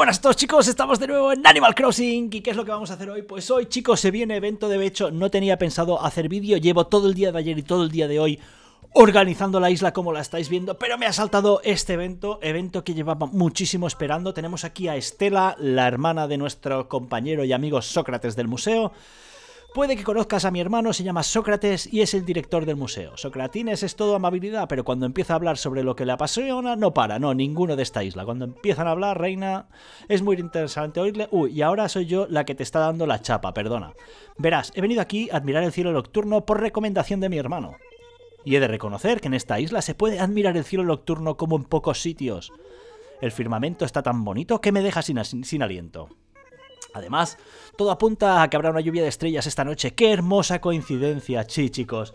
buenas a todos chicos, estamos de nuevo en Animal Crossing ¿Y qué es lo que vamos a hacer hoy? Pues hoy chicos se viene evento de hecho, no tenía pensado hacer vídeo Llevo todo el día de ayer y todo el día de hoy organizando la isla como la estáis viendo, pero me ha saltado este evento, evento que llevaba muchísimo esperando. Tenemos aquí a Estela, la hermana de nuestro compañero y amigo Sócrates del museo. Puede que conozcas a mi hermano, se llama Sócrates y es el director del museo. Sócrates es todo amabilidad, pero cuando empieza a hablar sobre lo que le apasiona, no para, no, ninguno de esta isla. Cuando empiezan a hablar, reina, es muy interesante oírle. Uy, y ahora soy yo la que te está dando la chapa, perdona. Verás, he venido aquí a admirar el cielo nocturno por recomendación de mi hermano. Y he de reconocer que en esta isla se puede admirar el cielo nocturno como en pocos sitios. El firmamento está tan bonito que me deja sin, sin aliento. Además, todo apunta a que habrá una lluvia de estrellas esta noche. ¡Qué hermosa coincidencia, sí, chicos!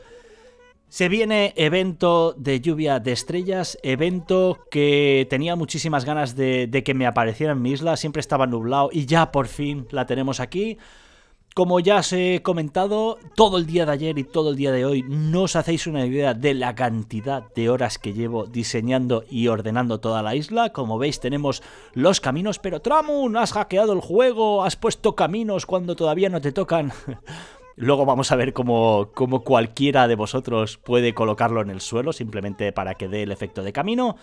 Se viene evento de lluvia de estrellas, evento que tenía muchísimas ganas de, de que me apareciera en mi isla, siempre estaba nublado y ya por fin la tenemos aquí. Como ya os he comentado, todo el día de ayer y todo el día de hoy no os hacéis una idea de la cantidad de horas que llevo diseñando y ordenando toda la isla. Como veis tenemos los caminos, pero Tramun, has hackeado el juego, has puesto caminos cuando todavía no te tocan. Luego vamos a ver cómo, cómo, cualquiera de vosotros puede colocarlo en el suelo, simplemente para que dé el efecto de camino.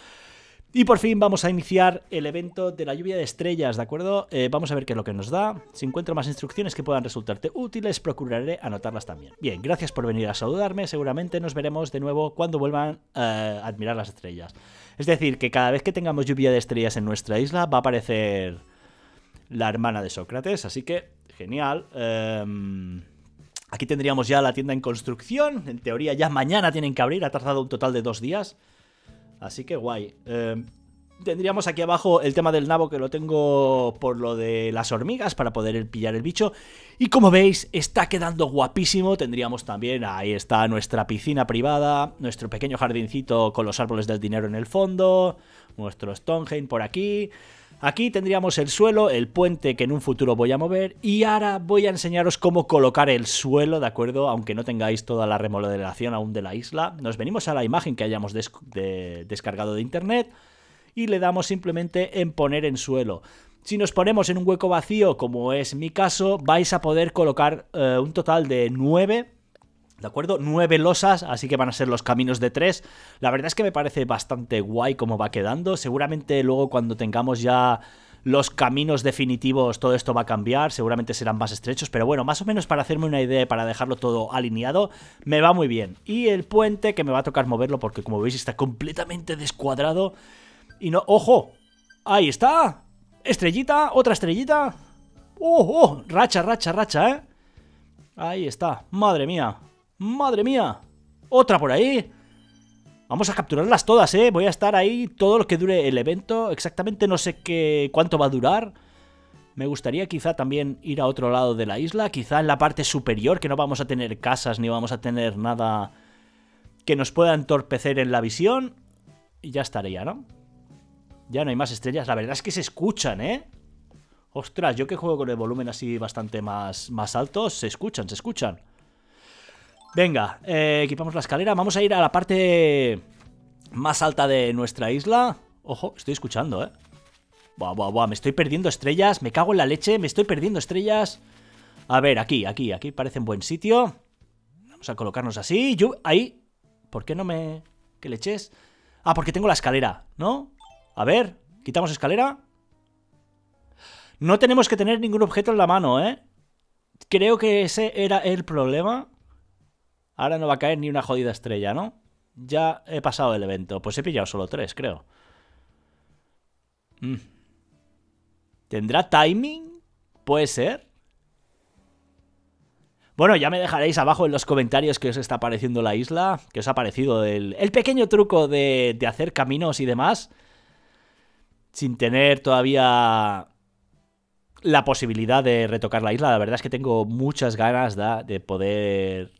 Y por fin vamos a iniciar el evento de la lluvia de estrellas, ¿de acuerdo? Eh, vamos a ver qué es lo que nos da. Si encuentro más instrucciones que puedan resultarte útiles, procuraré anotarlas también. Bien, gracias por venir a saludarme. Seguramente nos veremos de nuevo cuando vuelvan eh, a admirar las estrellas. Es decir, que cada vez que tengamos lluvia de estrellas en nuestra isla va a aparecer la hermana de Sócrates. Así que, genial. Em, aquí tendríamos ya la tienda en construcción. En teoría ya mañana tienen que abrir. Ha tardado un total de dos días. Así que guay. Em, tendríamos aquí abajo el tema del nabo que lo tengo por lo de las hormigas para poder pillar el bicho. Y como veis, está quedando guapísimo. Tendríamos también, ahí está nuestra piscina privada, nuestro pequeño jardincito con los árboles del dinero en el fondo, nuestro Stonehenge por aquí. Aquí tendríamos el suelo, el puente que en un futuro voy a mover y ahora voy a enseñaros cómo colocar el suelo, ¿de acuerdo? Aunque no tengáis toda la remodelación aún de la isla. Nos venimos a la imagen que hayamos descargado de internet y le damos simplemente en poner en suelo. Si nos ponemos en un hueco vacío, como es mi caso, vais a poder colocar eh, un total de 9 ¿De acuerdo? Nueve losas, así que van a ser los caminos de tres. La verdad es que me parece bastante guay como va quedando. Seguramente luego cuando tengamos ya los caminos definitivos, todo esto va a cambiar, seguramente serán más estrechos, pero bueno, más o menos para hacerme una idea, para dejarlo todo alineado, me va muy bien. Y el puente, que me va a tocar moverlo porque como veis está completamente descuadrado. Y no, ojo, ahí está, estrellita, otra estrellita. ¡Oh, oh! Racha, racha, racha, ¿eh? Ahí está, madre mía. ¡Madre mía! ¡Otra por ahí! Vamos a capturarlas todas, ¿eh? Voy a estar ahí todo lo que dure el evento. Exactamente no sé qué, cuánto va a durar. Me gustaría quizá también ir a otro lado de la isla, quizá en la parte superior, que no vamos a tener casas ni vamos a tener nada que nos pueda entorpecer en la visión. Y ya estaría, ¿no? Ya no hay más estrellas. La verdad es que se escuchan, ¿eh? Ostras, yo que juego con el volumen así bastante más, más alto, se escuchan, se escuchan. Venga, eh, equipamos la escalera. Vamos a ir a la parte más alta de nuestra isla. Ojo, estoy escuchando, ¿eh? Buah, buah, buah, me estoy perdiendo estrellas. Me cago en la leche, me estoy perdiendo estrellas. A ver, aquí, aquí, aquí parece un buen sitio. Vamos a colocarnos así. Yo, ahí. ¿Por qué no me... ¿Qué leches? Ah, porque tengo la escalera, ¿no? A ver, quitamos escalera. No tenemos que tener ningún objeto en la mano, ¿eh? Creo que ese era el problema. Ahora no va a caer ni una jodida estrella, ¿no? Ya he pasado el evento. Pues he pillado solo tres, creo. Mm. ¿Tendrá timing? ¿Puede ser? Bueno, ya me dejaréis abajo en los comentarios qué os está pareciendo la isla, qué os ha parecido el, el pequeño truco de, hacer caminos y demás, sin tener todavía la posibilidad de retocar la isla. La verdad es que tengo muchas ganas de poder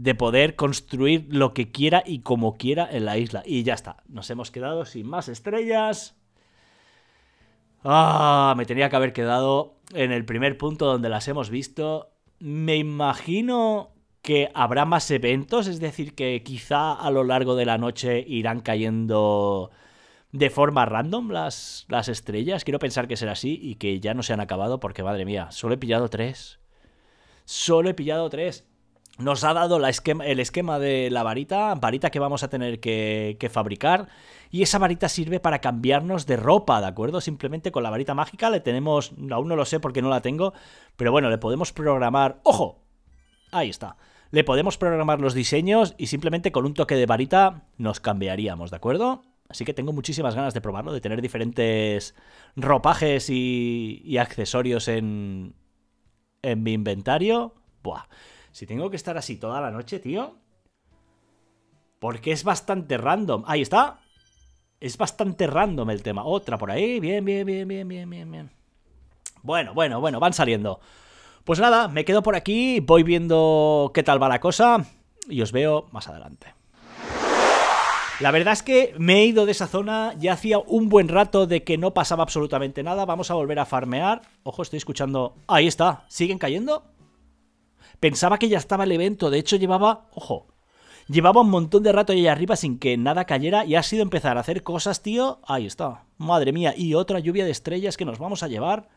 de poder construir lo que quiera y como quiera en la isla. Y ya está, nos hemos quedado sin más estrellas. Ah, me tenía que haber quedado en el primer punto donde las hemos visto. Me imagino que habrá más eventos, es decir, que quizá a lo largo de la noche irán cayendo de forma random las, las estrellas. Quiero pensar que será así y que ya no se han acabado porque, madre mía, solo he pillado tres. Solo he pillado tres nos ha dado el esquema de la varita, varita que vamos a tener que, fabricar. Y esa varita sirve para cambiarnos de ropa, ¿de acuerdo? Simplemente con la varita mágica le tenemos, aún no lo sé porque no la tengo, pero bueno, le podemos programar... ¡Ojo! Ahí está. Le podemos programar los diseños y simplemente con un toque de varita nos cambiaríamos, ¿de acuerdo? Así que tengo muchísimas ganas de probarlo, de tener diferentes ropajes y, accesorios en, en mi inventario. Buah. Si tengo que estar así toda la noche, tío. Porque es bastante random. Ahí está. Es bastante random el tema. Otra por ahí. Bien, bien, bien, bien, bien, bien, bien. Bueno, bueno, bueno, van saliendo. Pues nada, me quedo por aquí, voy viendo qué tal va la cosa y os veo más adelante. La verdad es que me he ido de esa zona, ya hacía un buen rato de que no pasaba absolutamente nada, vamos a volver a farmear. Ojo, estoy escuchando... Ahí está, ¿siguen cayendo? Pensaba que ya estaba el evento, de hecho llevaba, ojo, llevaba un montón de rato allá arriba sin que nada cayera y ha sido empezar a hacer cosas, tío. Ahí está, madre mía, y otra lluvia de estrellas que nos vamos a llevar.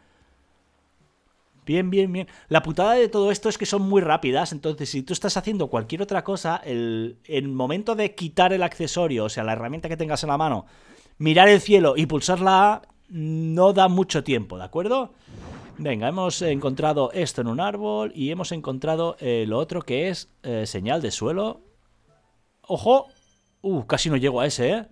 Bien, bien, bien. La putada de todo esto es que son muy rápidas, entonces si tú estás haciendo cualquier otra cosa, el, el momento de quitar el accesorio, o sea, la herramienta que tengas en la mano, mirar el cielo y pulsar la no da mucho tiempo, ¿de acuerdo? Venga, hemos encontrado esto en un árbol y hemos encontrado eh, lo otro que es eh, señal de suelo. ¡Ojo! Uh, casi no llego a ese, ¿eh?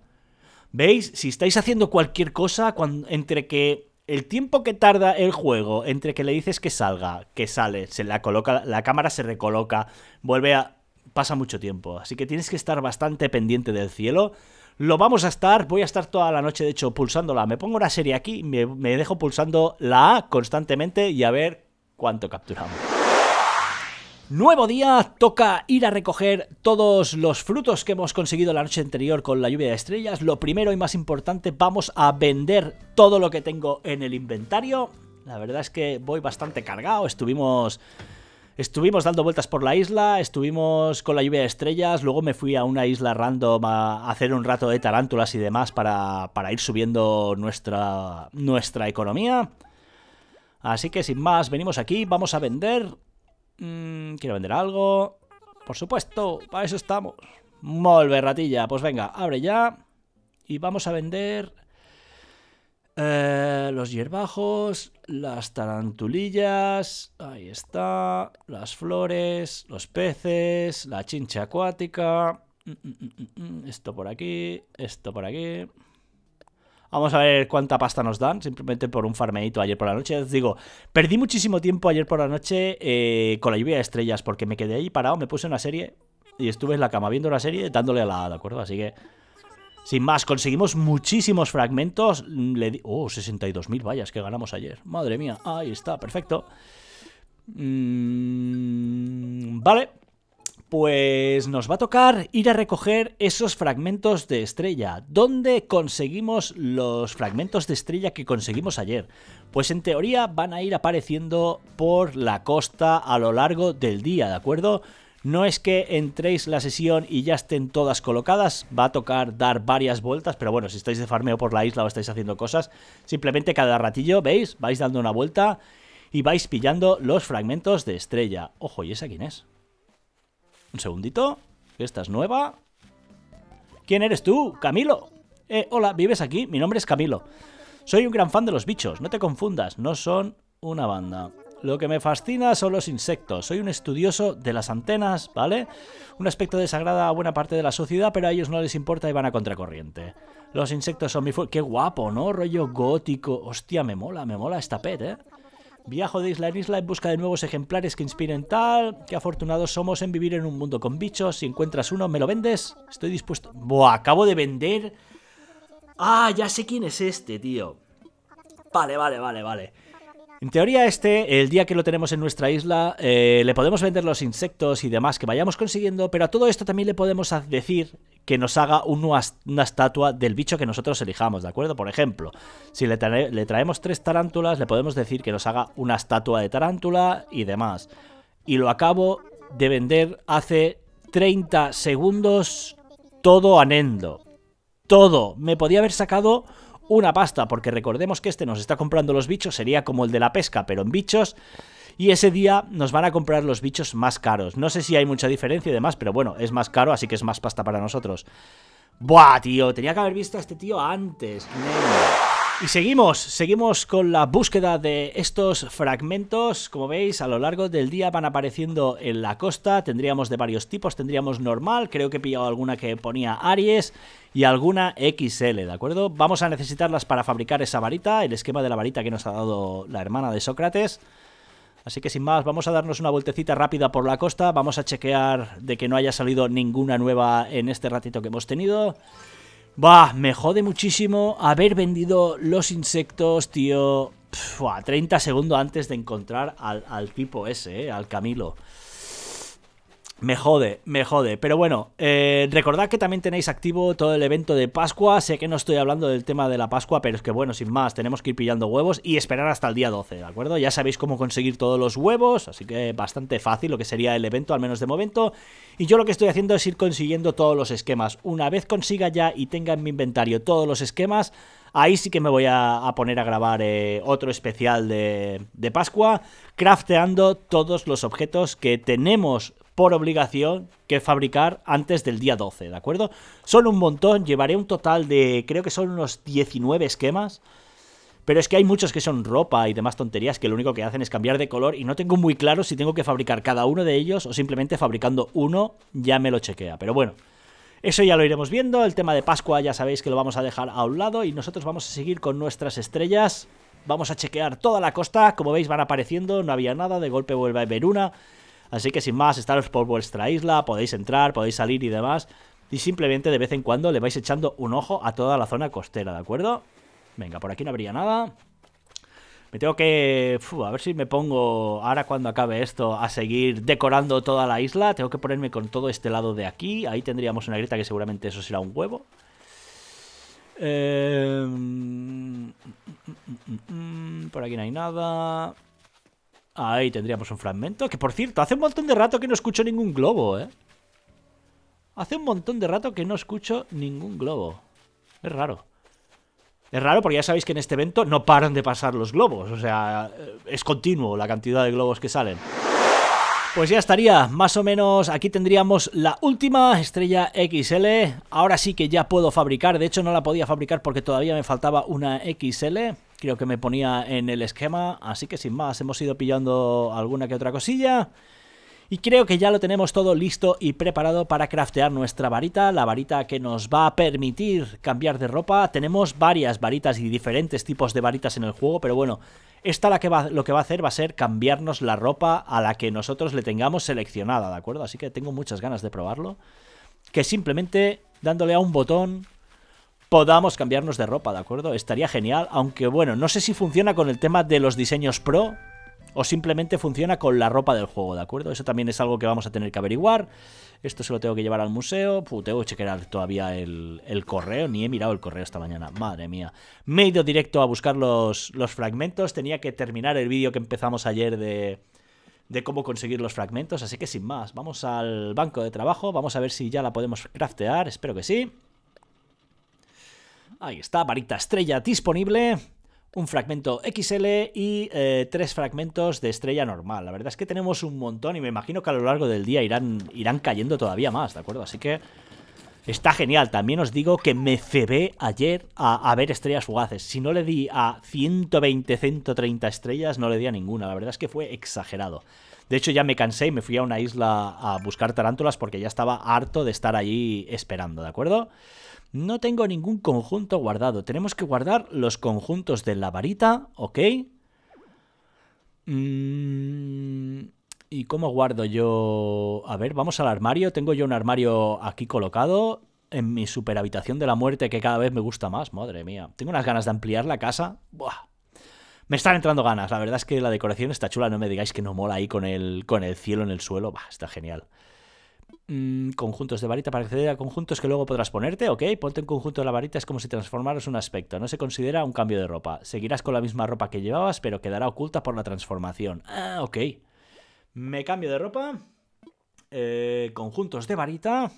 ¿Veis? Si estáis haciendo cualquier cosa, entre que el tiempo que tarda el juego, entre que le dices que salga, que sale, se la coloca, la cámara se recoloca, vuelve a... pasa mucho tiempo. Así que tienes que estar bastante pendiente del cielo lo vamos a estar, voy a estar toda la noche, de hecho, pulsándola. Me pongo una serie aquí, me, me dejo pulsando la A constantemente y a ver cuánto capturamos. Nuevo día, toca ir a recoger todos los frutos que hemos conseguido la noche anterior con la lluvia de estrellas. Lo primero y más importante, vamos a vender todo lo que tengo en el inventario. La verdad es que voy bastante cargado, estuvimos Estuvimos dando vueltas por la isla, estuvimos con la lluvia de estrellas, luego me fui a una isla random a hacer un rato de tarántulas y demás para, ir subiendo nuestra, nuestra economía. Así que sin más, venimos aquí, vamos a vender. Mm, quiero vender algo. Por supuesto, para eso estamos. Molverratilla, ratilla. Pues venga, abre ya. Y vamos a vender eh, los hierbajos, las tarantulillas, ahí está, las flores, los peces, la chincha acuática, mm, mm, mm, esto por aquí, esto por aquí. Vamos a ver cuánta pasta nos dan, simplemente por un farmeito ayer por la noche. os digo, perdí muchísimo tiempo ayer por la noche eh, con la lluvia de estrellas, porque me quedé ahí parado, me puse una serie y estuve en la cama viendo una serie dándole a la A, ¿de acuerdo? Así que sin más, conseguimos muchísimos fragmentos. Le oh, 62.000 vallas que ganamos ayer. Madre mía, ahí está, perfecto. Mm, vale, pues nos va a tocar ir a recoger esos fragmentos de estrella. ¿Dónde conseguimos los fragmentos de estrella que conseguimos ayer? Pues en teoría van a ir apareciendo por la costa a lo largo del día, ¿de acuerdo? No es que entréis la sesión y ya estén todas colocadas, va a tocar dar varias vueltas, pero bueno, si estáis de farmeo por la isla o estáis haciendo cosas, simplemente cada ratillo, ¿veis? Vais dando una vuelta y vais pillando los fragmentos de estrella. Ojo, ¿y esa quién es? Un segundito, esta es nueva. ¿Quién eres tú? Camilo. Eh, hola, ¿vives aquí? Mi nombre es Camilo. Soy un gran fan de los bichos, no te confundas, no son una banda. Lo que me fascina son los insectos. Soy un estudioso de las antenas, ¿vale? Un aspecto desagrada a buena parte de la sociedad, pero a ellos no les importa y van a contracorriente. Los insectos son mi fuerza. Qué guapo, ¿no? Rollo gótico. Hostia, me mola, me mola esta pet, ¿eh? Viajo de isla en isla en busca de nuevos ejemplares que inspiren tal. Qué afortunados somos en vivir en un mundo con bichos. Si encuentras uno, ¿me lo vendes? Estoy dispuesto. Buah, acabo de vender. Ah, ya sé quién es este, tío. Vale, vale, vale, vale. En teoría este, el día que lo tenemos en nuestra isla, eh, le podemos vender los insectos y demás que vayamos consiguiendo, pero a todo esto también le podemos decir que nos haga una, estatua del bicho que nosotros elijamos, ¿de acuerdo? Por ejemplo, si le, le traemos tres tarántulas, le podemos decir que nos haga una estatua de tarántula y demás. Y lo acabo de vender hace 30 segundos todo anendo. Todo. Me podía haber sacado una pasta, porque recordemos que este nos está comprando los bichos, sería como el de la pesca, pero en bichos y ese día nos van a comprar los bichos más caros. No sé si hay mucha diferencia y demás, pero bueno, es más caro, así que es más pasta para nosotros. Buah, tío, tenía que haber visto a este tío antes. Y seguimos, seguimos con la búsqueda de estos fragmentos. Como veis, a lo largo del día van apareciendo en la costa. Tendríamos de varios tipos. Tendríamos normal, creo que he pillado alguna que ponía Aries y alguna XL, ¿de acuerdo? Vamos a necesitarlas para fabricar esa varita, el esquema de la varita que nos ha dado la hermana de Sócrates. Así que sin más, vamos a darnos una vueltecita rápida por la costa. Vamos a chequear de que no haya salido ninguna nueva en este ratito que hemos tenido. Bah, me jode muchísimo haber vendido los insectos, tío, 30 segundos antes de encontrar al, al tipo ese, eh, al Camilo. Me jode, me jode. Pero bueno, eh, recordad que también tenéis activo todo el evento de Pascua. Sé que no estoy hablando del tema de la Pascua, pero es que bueno, sin más, tenemos que ir pillando huevos y esperar hasta el día 12, ¿de acuerdo? Ya sabéis cómo conseguir todos los huevos, así que bastante fácil lo que sería el evento, al menos de momento. Y yo lo que estoy haciendo es ir consiguiendo todos los esquemas. Una vez consiga ya y tenga en mi inventario todos los esquemas, Ahí sí que me voy a, poner a grabar eh, otro especial de, de, Pascua, crafteando todos los objetos que tenemos por obligación que fabricar antes del día 12, ¿de acuerdo? Son un montón, llevaré un total de, creo que son unos 19 esquemas. Pero es que hay muchos que son ropa y demás tonterías que lo único que hacen es cambiar de color y no tengo muy claro si tengo que fabricar cada uno de ellos o simplemente fabricando uno ya me lo chequea. Pero bueno, eso ya lo iremos viendo. El tema de Pascua ya sabéis que lo vamos a dejar a un lado y nosotros vamos a seguir con nuestras estrellas. Vamos a chequear toda la costa. Como veis van apareciendo, no había nada, de golpe vuelve a haber una. Así que sin más, estaros por vuestra isla, podéis entrar, podéis salir y demás. Y simplemente de vez en cuando le vais echando un ojo a toda la zona costera, ¿de acuerdo? Venga, por aquí no habría nada. Me tengo que... a ver si me pongo ahora cuando acabe esto a seguir decorando toda la isla. Tengo que ponerme con todo este lado de aquí. Ahí tendríamos una grieta que seguramente eso será un huevo. Em, mm, mm, mm, por aquí no hay nada. Ahí tendríamos un fragmento. Que por cierto, hace un montón de rato que no escucho ningún globo, ¿eh? Hace un montón de rato que no escucho ningún globo. Es raro. Es raro porque ya sabéis que en este evento no paran de pasar los globos. O sea, eh, es continuo la cantidad de globos que salen. Pues ya estaría, más o menos aquí tendríamos la última estrella XL, ahora sí que ya puedo fabricar, de hecho no la podía fabricar porque todavía me faltaba una XL, creo que me ponía en el esquema. Así que sin más, hemos ido pillando alguna que otra cosilla. Y creo que ya lo tenemos todo listo y preparado para craftear nuestra varita, la varita que nos va a permitir cambiar de ropa. Tenemos varias varitas y diferentes tipos de varitas en el juego, pero bueno, esta la que va, lo que va a hacer va a ser cambiarnos la ropa a la que nosotros le tengamos seleccionada, ¿de acuerdo? Así que tengo muchas ganas de probarlo. Que simplemente dándole a un botón podamos cambiarnos de ropa, ¿de acuerdo? Estaría genial, aunque bueno, no sé si funciona con el tema de los diseños pro o simplemente funciona con la ropa del juego, ¿de acuerdo? Eso también es algo que vamos a tener que averiguar. Esto se lo tengo que llevar al museo. tengo que chequear todavía el, correo. Ni he mirado el correo esta mañana. Madre mía. Me he ido directo a buscar los, los fragmentos. Tenía que terminar el vídeo que empezamos ayer de, de cómo conseguir los fragmentos. Así que sin más, vamos al banco de trabajo. Vamos a ver si ya la podemos craftear. Espero que sí. Ahí está, varita estrella disponible, un fragmento XL y eh, tres fragmentos de estrella normal. La verdad es que tenemos un montón y me imagino que a lo largo del día irán, irán cayendo todavía más, ¿de acuerdo? Así que Está genial. También os digo que me cebé ayer a, ver estrellas fugaces. Si no le di a 120, 130 estrellas, no le di a ninguna. La verdad es que fue exagerado. De hecho, ya me cansé y me fui a una isla a buscar tarántulas porque ya estaba harto de estar allí esperando, ¿de acuerdo? No tengo ningún conjunto guardado. Tenemos que guardar los conjuntos de la varita, ¿ok? Mmm... ¿Y cómo guardo yo? A ver, vamos al armario. Tengo yo un armario aquí colocado en mi habitación de la muerte que cada vez me gusta más. Madre mía. Tengo unas ganas de ampliar la casa. Buah. Me están entrando ganas. La verdad es que la decoración está chula. No me digáis que no mola ahí con el, con el cielo en el suelo. Va, está genial. Mm, conjuntos de varita para acceder a conjuntos que luego podrás ponerte, ok. Ponte un conjunto de la varita es como si transformaras un aspecto. No se considera un cambio de ropa. Seguirás con la misma ropa que llevabas, pero quedará oculta por la transformación. Ah, ok. Me cambio de ropa. Eh, conjuntos de varita.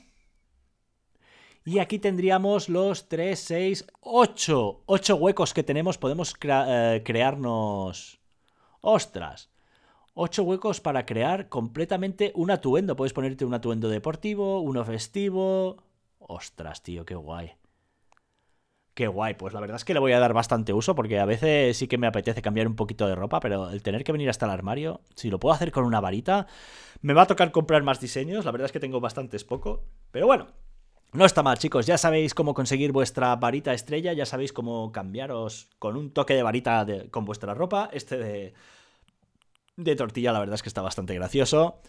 Y aquí tendríamos los 3, 6, 8. 8 huecos que tenemos. Podemos eh, crearnos... Ostras. 8 huecos para crear completamente un atuendo. Puedes ponerte un atuendo deportivo, uno festivo. Ostras, tío, qué guay. Qué guay, pues la verdad es que le voy a dar bastante uso porque a veces sí que me apetece cambiar un poquito de ropa, pero el tener que venir hasta el armario, si lo puedo hacer con una varita, me va a tocar comprar más diseños, la verdad es que tengo bastantes poco, pero bueno, no está mal, chicos. Ya sabéis cómo conseguir vuestra varita estrella, ya sabéis cómo cambiaros con un toque de varita con vuestra ropa. Este de, de tortilla, la verdad es que está bastante gracioso.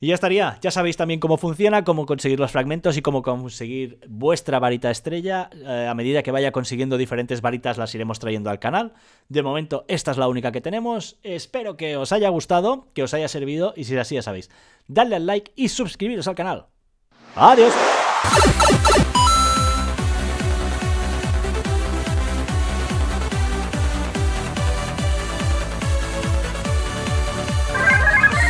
Y ya estaría. Ya sabéis también cómo funciona, cómo conseguir los fragmentos y cómo conseguir vuestra varita estrella. Eh, a medida que vaya consiguiendo diferentes varitas las iremos trayendo al canal. De momento esta es la única que tenemos. Espero que os haya gustado, que os haya servido y si es así ya sabéis, dadle al like y suscribiros al canal. ¡Adiós!